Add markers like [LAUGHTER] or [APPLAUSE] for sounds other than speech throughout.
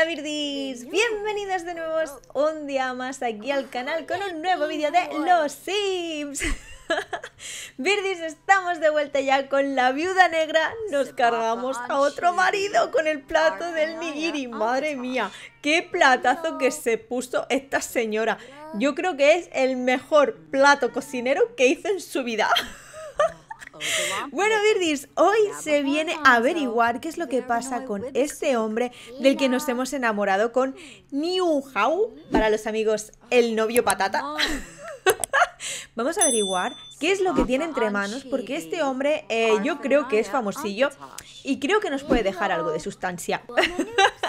Hola bienvenidos de nuevo un día más aquí al canal con un nuevo vídeo de Los Sims Birdies, [LAUGHS] estamos de vuelta ya con la viuda negra Nos cargamos a otro marido con el plato del nigiri Madre mía, qué platazo que se puso esta señora Yo creo que es el mejor plato cocinero que hizo en su vida [LAUGHS] Bueno, Virgis, hoy se viene a averiguar qué es lo que pasa con este hombre del que nos hemos enamorado con New Hao, para los amigos, el novio patata. [LAUGHS] Vamos a averiguar qué es lo que tiene entre manos, porque este hombre eh, yo creo que es famosillo y creo que nos puede dejar algo de sustancia.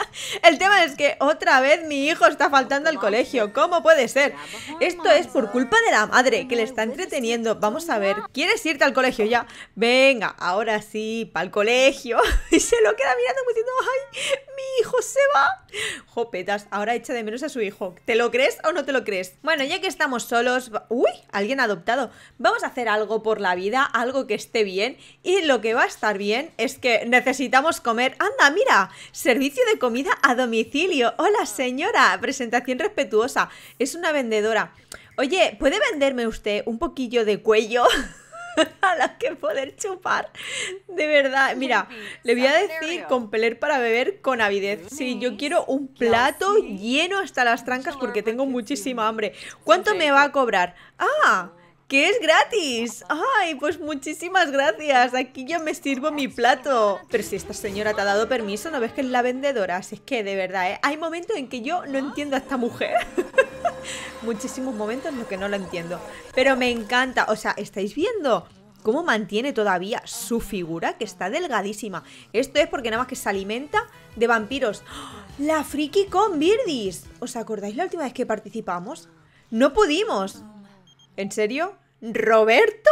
[LAUGHS] El tema es que otra vez mi hijo está faltando al colegio. ¿Cómo puede ser? Esto es por culpa de la madre que le está entreteniendo. Vamos a ver. ¿Quieres irte al colegio ya? Venga, ahora sí, para el colegio. [LAUGHS] Y se lo queda mirando diciendo, ¡ay! ¡Mi hijo se va! Jopetas, ahora echa de menos a su hijo. ¿Te lo crees o no te lo crees? Bueno, ya que estamos solos. ¡Uy! Alguien ha adoptado. Vamos a hacer algo por la vida, algo que esté bien. Y lo que va a estar bien es que necesitamos comer. ¡Anda, mira! Servicio de comida comida a domicilio. Hola señora, presentación respetuosa. Es una vendedora. Oye, ¿puede venderme usted un poquillo de cuello? [LAUGHS] a la que poder chupar. De verdad, mira, le voy a decir compeler para beber con avidez. Sí, yo quiero un plato lleno hasta las trancas porque tengo muchísima hambre. ¿Cuánto me va a cobrar? Ah, que es gratis. Ay, pues muchísimas gracias. Aquí yo me sirvo mi plato. Pero si esta señora te ha dado permiso, ¿no ves que es la vendedora? Así es que de verdad, ¿eh? hay momentos en que yo no entiendo a esta mujer. [LAUGHS] Muchísimos momentos en los que no la entiendo. Pero me encanta. O sea, ¿estáis viendo? cómo mantiene todavía su figura, que está delgadísima. Esto es porque nada más que se alimenta de vampiros. ¡Oh! La friki con Birdis. ¿Os acordáis la última vez que participamos? No pudimos. ¿En serio? ¿Roberto?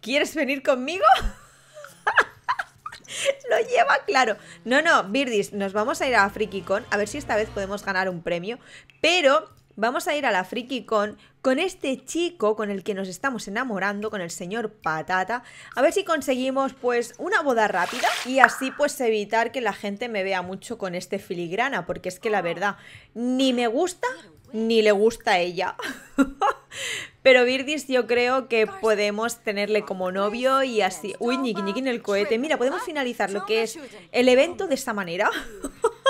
¿Quieres venir conmigo? [LAUGHS] Lo lleva claro. No, no, Birdis, nos vamos a ir a la FrikiCon. A ver si esta vez podemos ganar un premio. Pero vamos a ir a la FrikiCon con este chico con el que nos estamos enamorando, con el señor Patata. A ver si conseguimos, pues, una boda rápida. Y así, pues, evitar que la gente me vea mucho con este filigrana. Porque es que la verdad, ni me gusta ni le gusta a ella. [LAUGHS] Pero Virdis yo creo que podemos tenerle como novio y así... Uy, ñiqui ñiqui en el cohete. Mira, podemos finalizar lo que es el evento de esta manera.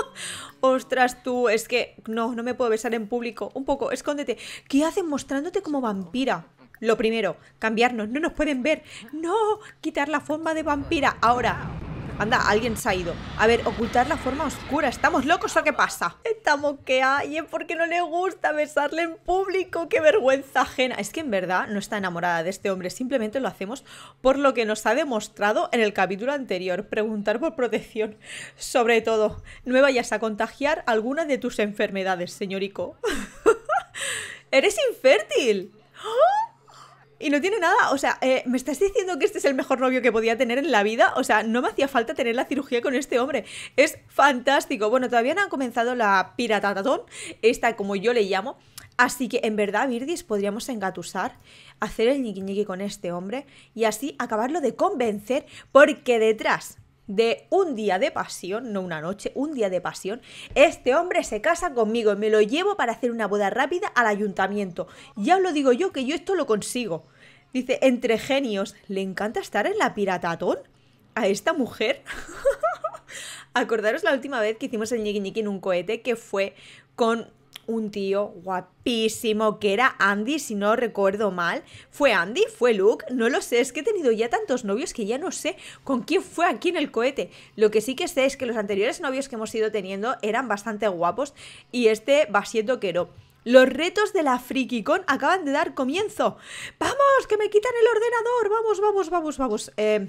[LAUGHS] Ostras, tú, es que no, no me puedo besar en público. Un poco, escóndete. ¿Qué hacen mostrándote como vampira? Lo primero, cambiarnos, no nos pueden ver. No, quitar la forma de vampira. Ahora, Anda, alguien se ha ido. A ver, ocultar la forma oscura. ¿Estamos locos o qué pasa? estamos que y porque no le gusta besarle en público. ¡Qué vergüenza ajena! Es que en verdad no está enamorada de este hombre. Simplemente lo hacemos por lo que nos ha demostrado en el capítulo anterior. Preguntar por protección. Sobre todo, no me vayas a contagiar alguna de tus enfermedades, señorico. [LAUGHS] ¡Eres infértil! ¡Oh! Y no tiene nada, o sea, eh, ¿me estás diciendo que este es el mejor novio que podía tener en la vida? O sea, no me hacía falta tener la cirugía con este hombre. Es fantástico. Bueno, todavía no han comenzado la piratatón, esta como yo le llamo. Así que en verdad, Virdis, podríamos engatusar, hacer el ñiqui, con este hombre y así acabarlo de convencer, porque detrás de un día de pasión, no una noche, un día de pasión, este hombre se casa conmigo y me lo llevo para hacer una boda rápida al ayuntamiento. Ya os lo digo yo que yo esto lo consigo. Dice, entre genios, ¿le encanta estar en la piratatón? ¿A esta mujer? [LAUGHS] Acordaros la última vez que hicimos el ñiqui en un cohete que fue con un tío guapísimo que era Andy, si no recuerdo mal. ¿Fue Andy? ¿Fue Luke? No lo sé, es que he tenido ya tantos novios que ya no sé con quién fue aquí en el cohete. Lo que sí que sé es que los anteriores novios que hemos ido teniendo eran bastante guapos y este va siendo que no. Los retos de la con acaban de dar comienzo. ¡Vamos, que me quitan el ordenador! ¡Vamos, vamos, vamos, vamos! Eh,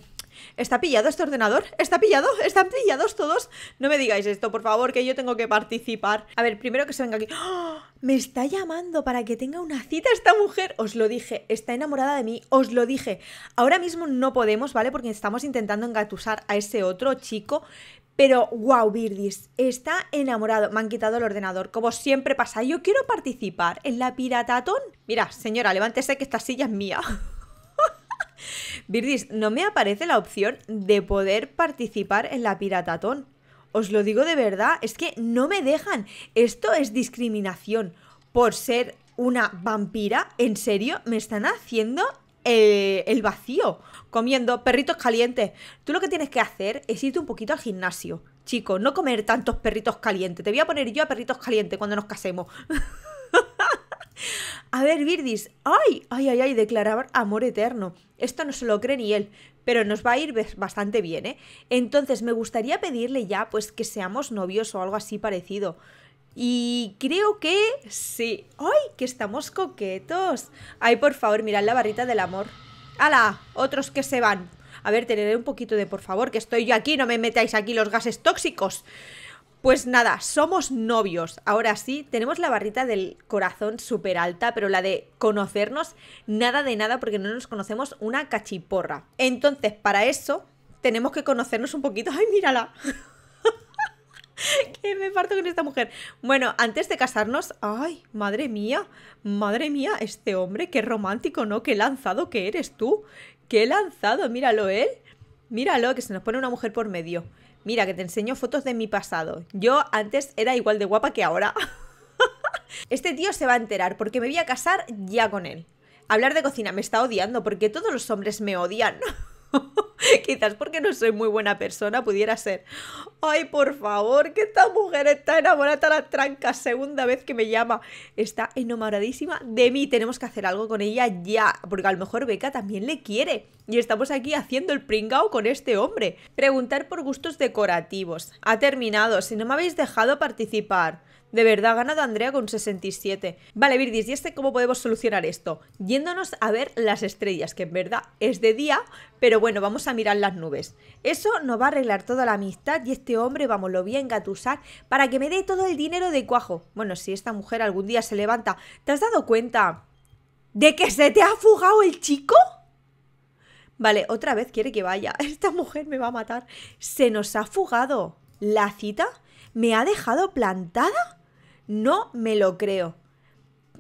¿Está pillado este ordenador? ¿Está pillado? ¿Están pillados todos? No me digáis esto, por favor, que yo tengo que participar. A ver, primero que se venga aquí. ¡Ah! Me está llamando para que tenga una cita esta mujer. Os lo dije, está enamorada de mí, os lo dije. Ahora mismo no podemos, ¿vale? Porque estamos intentando engatusar a ese otro chico, pero wow, Birdis, está enamorado. Me han quitado el ordenador. Como siempre pasa, yo quiero participar en la piratatón. Mira, señora, levántese que esta silla es mía. [LAUGHS] Birdis, no me aparece la opción de poder participar en la piratatón. Os lo digo de verdad, es que no me dejan. Esto es discriminación por ser una vampira. En serio, me están haciendo eh, el, vacío, comiendo perritos calientes. Tú lo que tienes que hacer es irte un poquito al gimnasio, chico, no comer tantos perritos calientes. Te voy a poner yo a perritos calientes cuando nos casemos. [LAUGHS] A ver, Virdis, ¡ay! ¡ay, ay, ay! Declarar amor eterno. Esto no se lo cree ni él, pero nos va a ir bastante bien, ¿eh? Entonces, me gustaría pedirle ya, pues, que seamos novios o algo así parecido. Y creo que sí. ¡Ay, que estamos coquetos! Ay, por favor, mirad la barrita del amor. ¡Hala! Otros que se van. A ver, teneré un poquito de por favor, que estoy yo aquí, no me metáis aquí los gases tóxicos. Pues nada, somos novios. Ahora sí, tenemos la barrita del corazón súper alta, pero la de conocernos, nada de nada, porque no nos conocemos una cachiporra. Entonces, para eso, tenemos que conocernos un poquito. [LAUGHS] ¡Ay, mírala! [LAUGHS] ¡Qué me parto con esta mujer. Bueno, antes de casarnos, ay, madre mía, madre mía, este hombre, qué romántico, ¿no? Qué lanzado que eres tú. Qué lanzado, míralo él. Míralo, que se nos pone una mujer por medio. Mira, que te enseño fotos de mi pasado. Yo antes era igual de guapa que ahora. [LAUGHS] este tío se va a enterar porque me voy a casar ya con él. Hablar de cocina me está odiando porque todos los hombres me odian. [LAUGHS] [LAUGHS] Quizás porque no soy muy buena persona pudiera ser. Ay, por favor, que esta mujer está enamorada de la tranca, Segunda vez que me llama. Está enamoradísima de mí. Tenemos que hacer algo con ella ya. Porque a lo mejor Beca también le quiere. Y estamos aquí haciendo el pringao con este hombre. Preguntar por gustos decorativos. Ha terminado. Si no me habéis dejado participar. De verdad, ha ganado Andrea con 67. Vale, Virdis, ¿y este cómo podemos solucionar esto? Yéndonos a ver las estrellas, que en verdad es de día, pero bueno, vamos a mirar las nubes. Eso nos va a arreglar toda la amistad y este hombre, vamos, lo voy a engatusar para que me dé todo el dinero de cuajo. Bueno, si esta mujer algún día se levanta, ¿te has dado cuenta de que se te ha fugado el chico? Vale, otra vez quiere que vaya. [LAUGHS] Esta mujer me va a matar. Se nos ha fugado. ¿La cita? ¿Me ha dejado plantada? No me lo creo.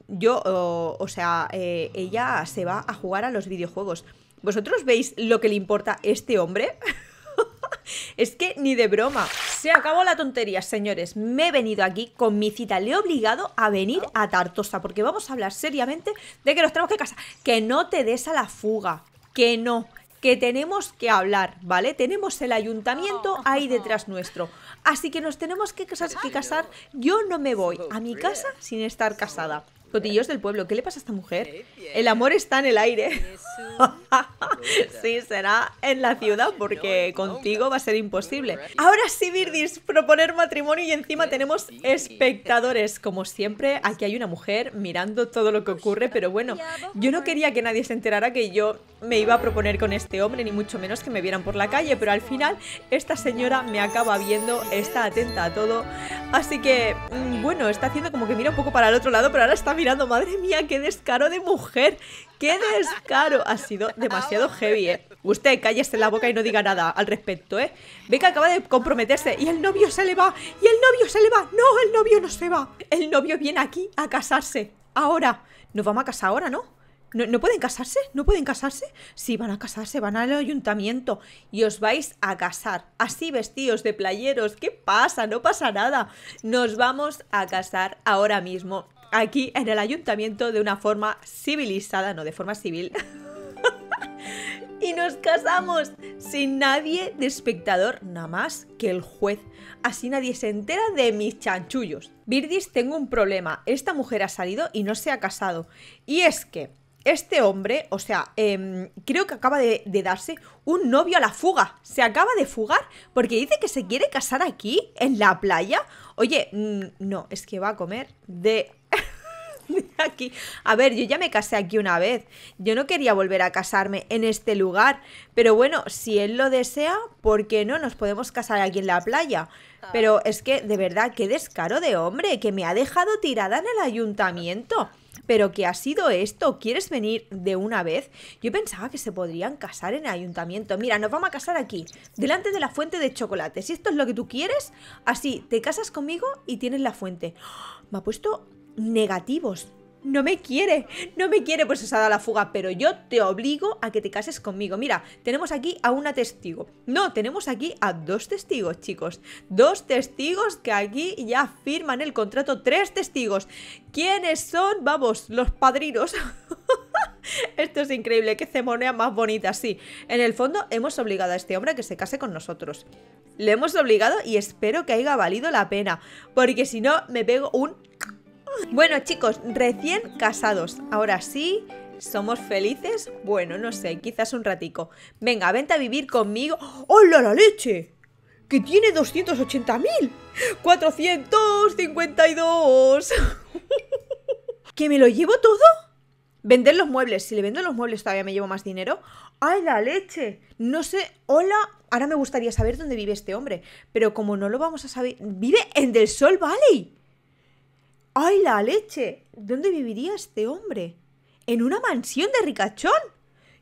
Yo, o, sea, eh, ella se va a jugar a los videojuegos. ¿Vosotros veis lo que le importa a este hombre? [LAUGHS] es que ni de broma. Se acabó la tontería, señores. Me he venido aquí con mi cita. Le he obligado a venir a Tartosa porque vamos a hablar seriamente de que nos tenemos que casa. Que no te des a la fuga. Que no que tenemos que hablar, ¿vale? Tenemos el ayuntamiento oh. ahí detrás nuestro. Así que nos tenemos que casar, Yo no me voy a mi casa sin estar casada. Cotillos del pueblo, ¿qué le pasa a esta mujer? El amor está en el aire. [LAUGHS] sí, será en la ciudad porque contigo va a ser imposible. Ahora sí, Virdis, proponer matrimonio y encima pues tenemos espectadores. Como siempre, aquí hay una mujer mirando todo lo que ocurre, pero bueno, yo no quería que nadie se enterara que yo me iba a proponer con este hombre, ni mucho menos que me vieran por la calle, pero al final esta señora me acaba viendo, está atenta a todo, así que, mm, bueno, está haciendo como que mira un poco para el otro lado, pero ahora está mirando, madre mía, qué descaro de mujer, qué descaro, ha sido demasiado heavy, ¿eh? Usted cállese la boca y no diga nada al respecto, ¿eh? Ve que acaba de comprometerse y el novio se le va, y el novio se le va, no, el novio no se va, el novio viene aquí a casarse, ahora, nos vamos a casar ahora, ¿no? No, pueden casarse, no pueden casarse. Sí, van a casarse, van al ayuntamiento y os vais a casar. Así vestidos de playeros, ¿qué pasa? No pasa nada. Nos vamos a casar ahora mismo, aquí en el ayuntamiento, de una forma civilizada, no de forma civil. [LAUGHS] y nos casamos sin nadie de espectador, nada más que el juez. Así nadie se entera de mis chanchullos. Birdis, tengo un problema. Esta mujer ha salido y no se ha casado. Y es que este hombre, o sea, em, creo que acaba de, darse un novio a la fuga. Se acaba de fugar porque dice que se quiere casar aquí, en la playa. Oye, mm, no, es que va a comer de... [LAUGHS] de aquí. A ver, yo ya me casé aquí una vez. Yo no quería volver a casarme en este lugar. Pero bueno, si él lo desea, ¿por qué no? Nos podemos casar aquí en la playa. Ah. Pero es que, de verdad, qué descaro de hombre, que me ha dejado tirada en el ayuntamiento. ¿Pero que ha sido esto? ¿Quieres venir de una vez? Yo pensaba que se podrían casar en ayuntamiento. Mira, nos vamos a casar aquí, delante de la fuente de chocolate. Si esto es lo que tú quieres, así, te casas conmigo y tienes la fuente. ¡Ah! Me ha puesto negativos no me quiere, no me quiere, pues se ha dado la fuga, pero yo te obligo a que te cases conmigo. Mira, tenemos aquí a una testigo. No, tenemos aquí a dos testigos, chicos. Dos testigos que aquí ya firman el contrato, tres testigos. ¿Quiénes son? Vamos, los padrinos. [LAUGHS] Esto es increíble, qué Cemonea más bonita, sí. En el fondo hemos obligado a este hombre a que se case con nosotros. Le hemos obligado y espero que haya valido la pena, porque si no me pego un bueno, chicos, recién casados. Ahora sí, ¿Somos felices? Bueno, no sé, quizás un ratico. Venga, vente a vivir conmigo. ¡Hola la leche! ¡Que tiene 280.000! ¡452! [LAUGHS] ¿Que me lo llevo todo? Vender los muebles. Si le vendo los muebles todavía me llevo más dinero. ¡Ay, la leche! No sé, hola. Ahora me gustaría saber dónde vive este hombre. Pero como no lo vamos a saber... ¡Vive en Del Sol Valley! ¡Ay, la leche! ¿Dónde viviría este hombre? ¿En una mansión de ricachón?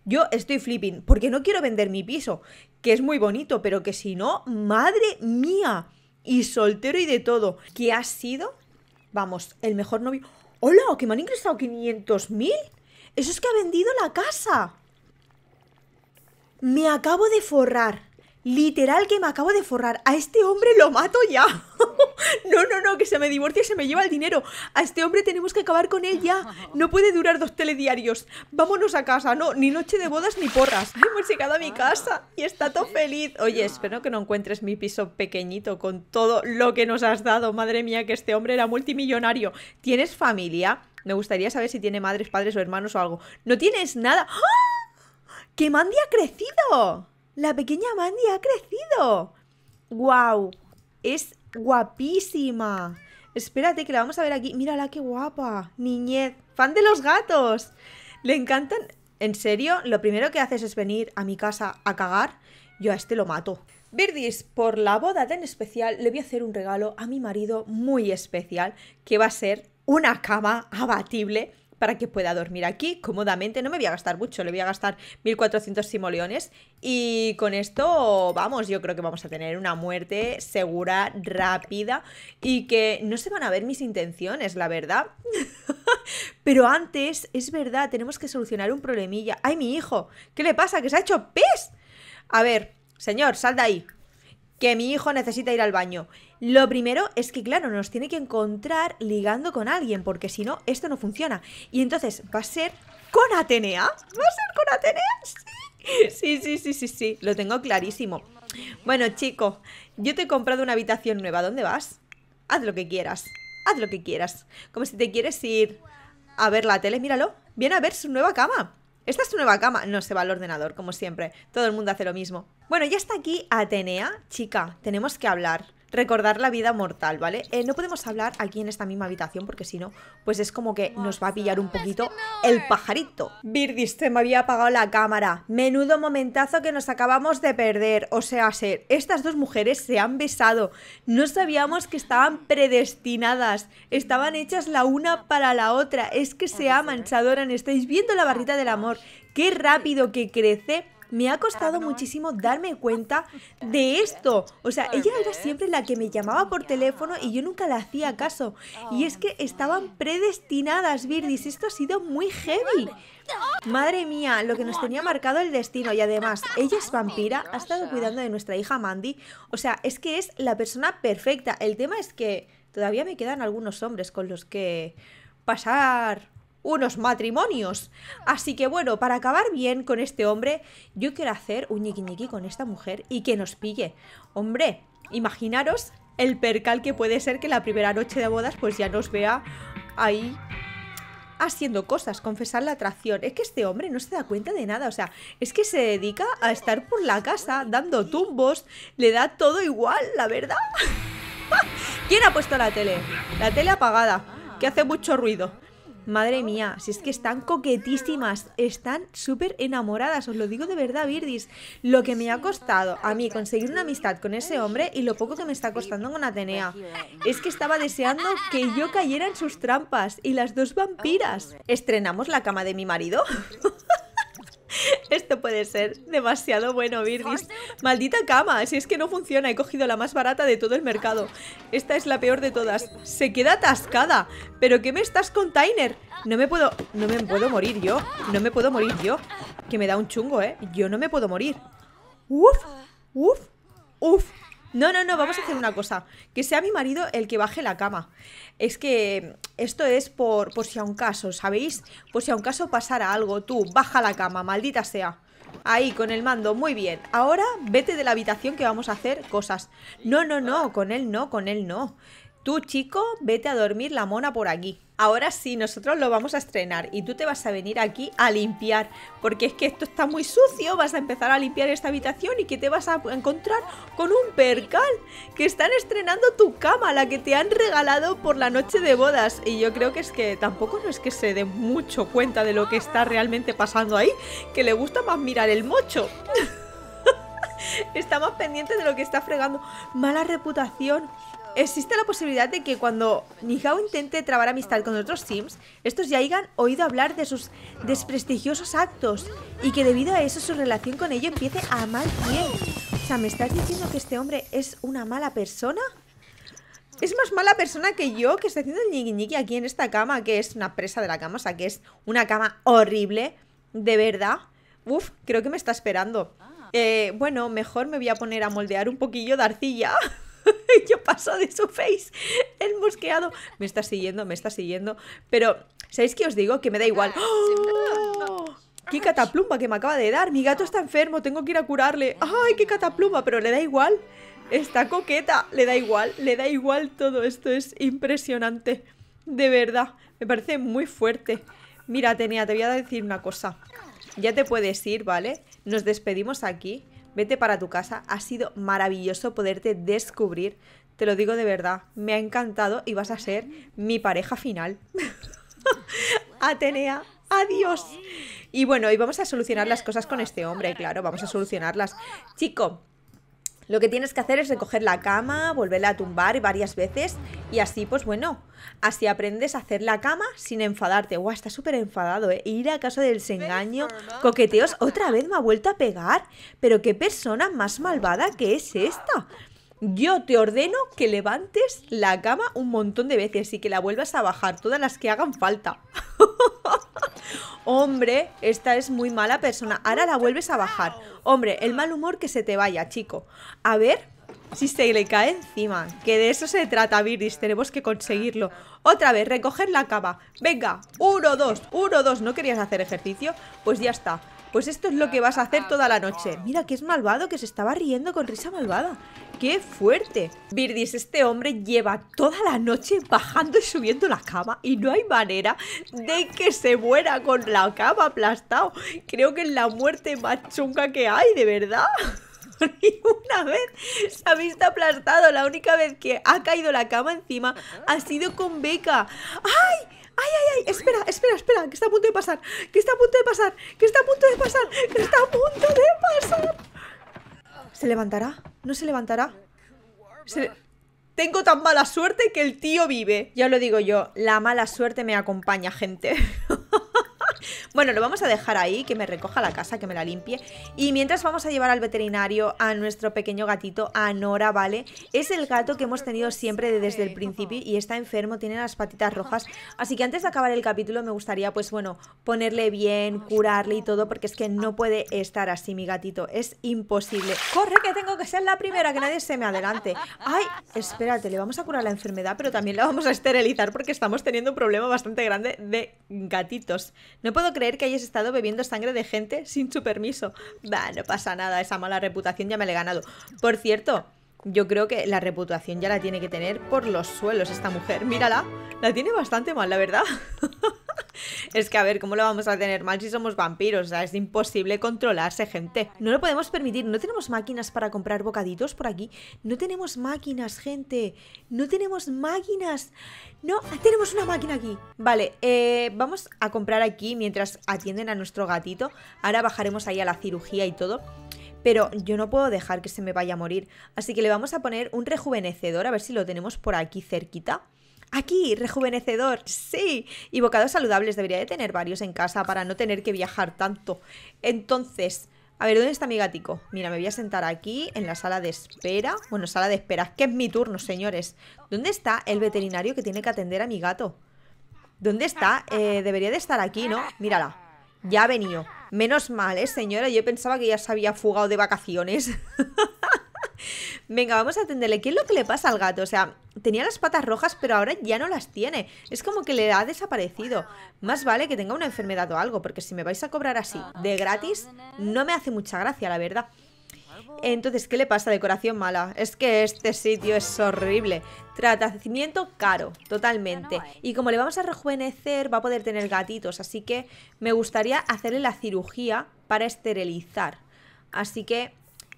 Yo estoy flipping, porque no quiero vender mi piso, que es muy bonito, pero que si no, madre mía, y soltero y de todo, ¿Qué ha sido, vamos, el mejor novio. ¡Hola! ¿Que me han ingresado 500.000? Eso es que ha vendido la casa. Me acabo de forrar literal que me acabo de forrar. A este hombre lo mato ya. [LAUGHS] no, no, no, que se me divorcie, se me lleva el dinero. A este hombre tenemos que acabar con él ya. No puede durar dos telediarios. Vámonos a casa, no, ni noche de bodas ni porras. Hemos llegado a mi casa y está todo feliz. Oye, espero que no encuentres mi piso pequeñito con todo lo que nos has dado. Madre mía, que este hombre era multimillonario. ¿Tienes familia? Me gustaría saber si tiene madres, padres o hermanos o algo. ¿No tienes nada? ¡Ah! ¡Qué ¡Que Mandy ha crecido! la pequeña Mandy ha crecido. ¡Guau! Es guapísima. Espérate, que la vamos a ver aquí. Mírala, qué guapa. Niñez. Fan de los gatos. Le encantan. En serio, lo primero que haces es venir a mi casa a cagar. Yo a este lo mato. Birdis, por la boda tan especial, le voy a hacer un regalo a mi marido muy especial, que va a ser una cama abatible para que pueda dormir aquí cómodamente. No me voy a gastar mucho, le voy a gastar 1400 simoleones. Y con esto, vamos, yo creo que vamos a tener una muerte segura, rápida y que no se van a ver mis intenciones, la verdad. [LAUGHS] Pero antes, es verdad, tenemos que solucionar un problemilla. ¡Ay, mi hijo! ¿Qué le pasa? ¿Que se ha hecho pez? A ver, señor, sal de ahí que mi hijo necesita ir al baño. Lo primero es que, claro, nos tiene que encontrar ligando con alguien, porque si no, esto no funciona. Y entonces, ¿va a ser con Atenea? ¿Va a ser con Atenea? Sí, sí, sí, sí, sí, lo tengo clarísimo. Bueno, chico, yo te he comprado una habitación nueva. ¿Dónde vas? Haz lo que quieras, haz lo que quieras. Como si te quieres ir a ver la tele, míralo. Viene a ver su nueva cama. Esta es tu nueva cama. No se va al ordenador, como siempre. Todo el mundo hace lo mismo. Bueno, ya está aquí Atenea. Chica, tenemos que hablar recordar la vida mortal, ¿vale? Eh, no podemos hablar aquí en esta misma habitación porque si no, pues es como que nos va a pillar un poquito el pajarito. Birdis, se me había apagado la cámara. Menudo momentazo que nos acabamos de perder. O sea, ser, estas dos mujeres se han besado. No sabíamos que estaban predestinadas. Estaban hechas la una para la otra. Es que se aman, ¿eh? se adoran. Estáis viendo la barrita del amor. Qué rápido que crece me ha costado muchísimo darme cuenta de esto. O sea, ella era siempre la que me llamaba por teléfono y yo nunca le hacía caso. Y es que estaban predestinadas, Virdis. Esto ha sido muy heavy. Madre mía, lo que nos tenía marcado el destino y además ella es vampira, ha estado cuidando de nuestra hija Mandy, o sea, es que es la persona perfecta. El tema es que todavía me quedan algunos hombres con los que pasar unos matrimonios. Así que bueno, para acabar bien con este hombre, yo quiero hacer un ñiqui con esta mujer y que nos pille. Hombre, imaginaros el percal que puede ser que la primera noche de bodas pues ya nos vea ahí haciendo cosas, confesar la atracción. Es que este hombre no se da cuenta de nada, o sea, es que se dedica a estar por la casa dando tumbos, le da todo igual, la verdad. [LAUGHS] ¿Quién ha puesto la tele? La tele apagada, que hace mucho ruido. Madre mía, si es que están coquetísimas, están súper enamoradas, os lo digo de verdad, Virdis. Lo que me ha costado a mí conseguir una amistad con ese hombre y lo poco que me está costando con Atenea. Es que estaba deseando que yo cayera en sus trampas y las dos vampiras. ¿Estrenamos la cama de mi marido? [LAUGHS] [LAUGHS] Esto puede ser demasiado bueno, Virgis. Maldita cama, si es que no funciona, he cogido la más barata de todo el mercado. Esta es la peor de todas. Se queda atascada. ¿Pero qué me estás, container? No me puedo... No me puedo morir yo. No me puedo morir yo. Que me da un chungo, ¿eh? Yo no me puedo morir. Uf, uf, uf. No, no, no, vamos a hacer una cosa. Que sea mi marido el que baje la cama. Es que esto es por, por si a un caso, ¿sabéis? Por si a un caso pasara algo. Tú, baja la cama, maldita sea. Ahí, con el mando, muy bien. Ahora vete de la habitación que vamos a hacer cosas. No, no, no, con él no, con él no. Tú, chico, vete a dormir la mona por aquí. Ahora sí, nosotros lo vamos a estrenar y tú te vas a venir aquí a limpiar, porque es que esto está muy sucio, vas a empezar a limpiar esta habitación y que te vas a encontrar con un percal, que están estrenando tu cama, la que te han regalado por la noche de bodas. Y yo creo que es que tampoco no es que se dé mucho cuenta de lo que está realmente pasando ahí, que le gusta más mirar el mocho. [LAUGHS] está más pendiente de lo que está fregando. Mala reputación existe la posibilidad de que cuando Nihao intente trabar amistad con otros Sims, estos ya hayan oído hablar de sus desprestigiosos actos y que debido a eso su relación con ello empiece a mal pie O sea, ¿me estás diciendo que este hombre es una mala persona? Es más mala persona que yo que está haciendo el aquí en esta cama, que es una presa de la cama, o sea, que es una cama horrible, de verdad. Uf, creo que me está esperando. Eh, bueno, mejor me voy a poner a moldear un poquillo de arcilla. [LAUGHS] [LAUGHS] yo paso de su face, el mosqueado. Me está siguiendo, me está siguiendo. Pero, ¿sabéis qué os digo? Que me da igual. Ah, ¡Oh! ¡Qué cataplumba que me acaba de dar! Mi gato ah. está enfermo, tengo que ir a curarle. ¡Ay, qué cataplumba! Pero le da igual. Está coqueta, le da igual, le da igual todo esto. Es impresionante. De verdad, me parece muy fuerte. Mira, Tenía, te voy a decir una cosa. Ya te puedes ir, ¿vale? Nos despedimos aquí vete para tu casa. Ha sido maravilloso poderte descubrir. Te lo digo de verdad, me ha encantado y vas a ser mi pareja final. [LAUGHS] Atenea, adiós. Y bueno, y vamos a solucionar las cosas con este hombre, claro, vamos a solucionarlas. Chico, lo que tienes que hacer es recoger la cama, volverla a tumbar varias veces y así, pues bueno, así aprendes a hacer la cama sin enfadarte. Guau, está súper enfadado, ¿eh? Ir a casa del desengaño, coqueteos. Otra vez me ha vuelto a pegar. Pero qué persona más malvada que es esta. Yo te ordeno que levantes la cama un montón de veces y que la vuelvas a bajar, todas las que hagan falta. [LAUGHS] Hombre, esta es muy mala persona. Ahora la vuelves a bajar. Hombre, el mal humor que se te vaya, chico. A ver si se le cae encima. Que de eso se trata, Viris. Tenemos que conseguirlo. Otra vez, recoger la cama. Venga, uno, dos, uno, dos. ¿No querías hacer ejercicio? Pues ya está. Pues esto es lo que vas a hacer toda la noche. Mira, que es malvado, que se estaba riendo con risa malvada. ¡Qué fuerte! Birdis, este hombre lleva toda la noche bajando y subiendo la cama y no hay manera de que se muera con la cama aplastado. Creo que es la muerte más chunga que hay, de verdad [LAUGHS] ni una vez se ha visto aplastado. La única vez que ha caído la cama encima ha sido con Beca. ¡Ay! ¡Ay, ay, ay! Espera, espera, espera, que está a punto de pasar. Que está a punto de pasar. Que está a punto de pasar. Que está a punto de pasar. ¿Se levantará? ¿No se levantará? Tengo tan mala suerte que el tío vive. Ya lo digo yo, la mala suerte me acompaña, gente. [LAUGHS] Bueno, lo vamos a dejar ahí, que me recoja la casa, que me la limpie. Y mientras vamos a llevar al veterinario a nuestro pequeño gatito, a Nora, ¿vale? Es el gato que hemos tenido siempre desde el principio y está enfermo, tiene las patitas rojas. Así que antes de acabar el capítulo me gustaría, pues bueno, ponerle bien, curarle y todo, porque es que no puede estar así mi gatito. Es imposible. ¡Corre, que tengo que ser la primera, que nadie se me adelante! ¡Ay! Espérate, le vamos a curar la enfermedad, pero también la vamos a esterilizar porque estamos teniendo un problema bastante grande de gatitos. No puedo creer que hayas estado bebiendo sangre de gente sin su permiso. Bah, no pasa nada, esa mala reputación ya me la he ganado. Por cierto, yo creo que la reputación ya la tiene que tener por los suelos esta mujer. Mírala, la tiene bastante mal, la verdad. [LAUGHS] [LAUGHS] Es que a ver, ¿cómo lo vamos a tener mal si somos vampiros? O sea, es imposible controlarse, gente. No lo podemos permitir. No tenemos máquinas para comprar bocaditos por aquí. No tenemos máquinas, gente. No tenemos máquinas. No, ah, tenemos una máquina aquí. Vale, eh, vamos a comprar aquí mientras atienden a nuestro gatito. Ahora bajaremos ahí a la cirugía y todo. Pero yo no puedo dejar que se me vaya a morir. Así que le vamos a poner un rejuvenecedor. A ver si lo tenemos por aquí cerquita. Aquí, rejuvenecedor, sí. Y bocados saludables, debería de tener varios en casa para no tener que viajar tanto. Entonces, a ver, ¿dónde está mi gatico? Mira, me voy a sentar aquí en la sala de espera. Bueno, sala de espera, que es mi turno, señores. ¿Dónde está el veterinario que tiene que atender a mi gato? ¿Dónde está? Eh, debería de estar aquí, ¿no? Mírala, ya ha venido. Menos mal, ¿eh, señora? Yo pensaba que ya se había fugado de vacaciones. [LAUGHS] Venga, vamos a atenderle. ¿Qué es lo que le pasa al gato? O sea, tenía las patas rojas, pero ahora ya no las tiene. Es como que le ha desaparecido. Más vale que tenga una enfermedad o algo, porque si me vais a cobrar así, de gratis, no me hace mucha gracia, la verdad. Entonces, ¿qué le pasa? Decoración mala. Es que este sitio es horrible. Tratamiento caro, totalmente. Y como le vamos a rejuvenecer, va a poder tener gatitos. Así que me gustaría hacerle la cirugía para esterilizar. Así que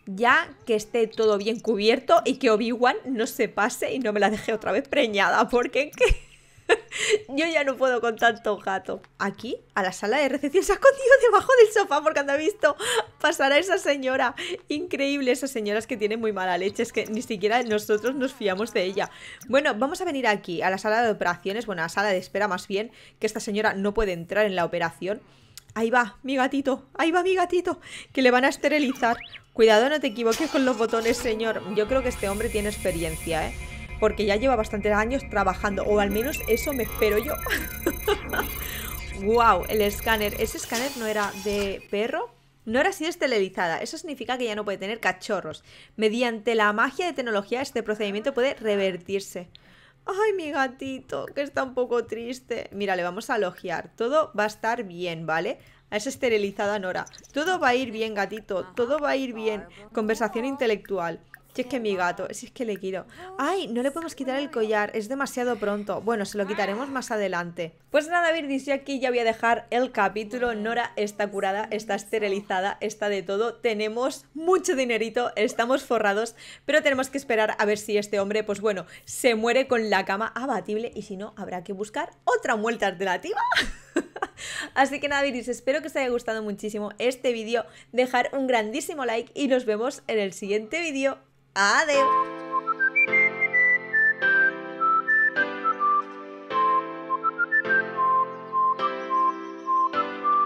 ya que esté todo bien cubierto y que Obi-Wan no se pase y no me la deje otra vez preñada, porque [LAUGHS] yo ya no puedo con tanto gato. Aquí, a la sala de recepción, se ha escondido debajo del sofá porque anda visto pasar a esa señora. Increíble, esas señoras que tienen muy mala leche, es que ni siquiera nosotros nos fiamos de ella. Bueno, vamos a venir aquí, a la sala de operaciones, bueno, a la sala de espera más bien, que esta señora no puede entrar en la operación. Ahí va, mi gatito, ahí va mi gatito, que le van a esterilizar. Cuidado, no te equivoques con los botones, señor. Yo creo que este hombre tiene experiencia, ¿eh? Porque ya lleva bastantes años trabajando, o al menos eso me espero yo. wow, [LAUGHS] el escáner. Ese escáner no era de perro, no era así esterilizada, eso significa que ya no puede tener cachorros. Mediante la magia de tecnología este procedimiento puede revertirse ay, mi gatito, que está un poco triste. Mira, le vamos a elogiar. Todo va a estar bien, ¿vale? Es esterilizada Nora. Todo va a ir bien, gatito. Todo va a ir bien. Conversación intelectual es que mi gato, si es que le quiero. ¡Ay! No le podemos quitar el collar, es demasiado pronto. Bueno, se lo quitaremos más adelante. Pues nada, Virgis, yo aquí ya voy a dejar el capítulo. Nora está curada, está esterilizada, está de todo. Tenemos mucho dinerito, estamos forrados, pero tenemos que esperar a ver si este hombre, pues bueno, se muere con la cama abatible y si no, habrá que buscar otra muerte alternativa. [LAUGHS] Así que nada, Virgis, espero que os haya gustado muchísimo este vídeo. Dejar un grandísimo like y nos vemos en el siguiente vídeo. Adiós.